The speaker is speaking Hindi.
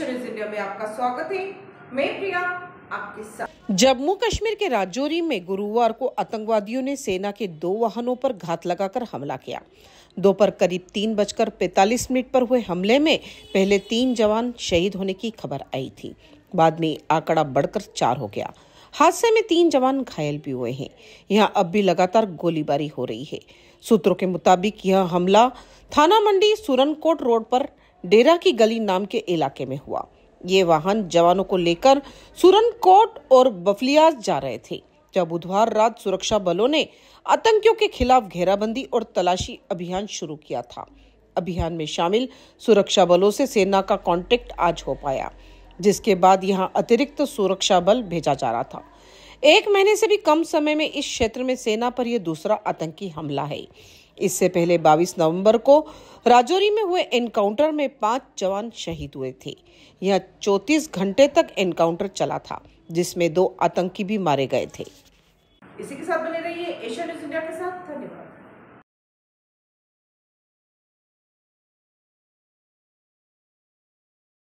इंडिया में आपका स्वागत है मैं प्रिया आपके साथ जम्मू कश्मीर के राजौरी में गुरुवार को आतंकवादियों ने सेना के दो वाहनों पर घात लगाकर हमला किया दोपहर करीब तीन बजकर पैतालीस मिनट पर हुए हमले में पहले तीन जवान शहीद होने की खबर आई थी बाद में आंकड़ा बढ़कर चार हो गया हादसे में तीन जवान घायल भी हुए हैं यहां अब भी लगातार गोलीबारी हो रही है सूत्रों के मुताबिक यह हमला थाना मंडी सुरनकोट रोड पर डेरा की गली नाम के इलाके में हुआ ये वाहन जवानों को लेकर सुरनकोट और बफलियाज जा रहे थे जब बुधवार रात सुरक्षा बलों ने आतंकियों के खिलाफ घेराबंदी और तलाशी अभियान शुरू किया था अभियान में शामिल सुरक्षा बलों से सेना का कांटेक्ट आज हो पाया जिसके बाद यहां अतिरिक्त सुरक्षा बल भेजा जा रहा था एक महीने से भी कम समय में इस क्षेत्र में सेना पर यह दूसरा आतंकी हमला है इससे पहले 22 नवंबर को राजौरी में हुए एनकाउंटर में पांच जवान शहीद हुए थे यह 34 घंटे तक एनकाउंटर चला था जिसमें दो आतंकी भी मारे गए थे इसी के साथ बने रहिए एशिया न्यूज इंडिया के साथ धन्यवाद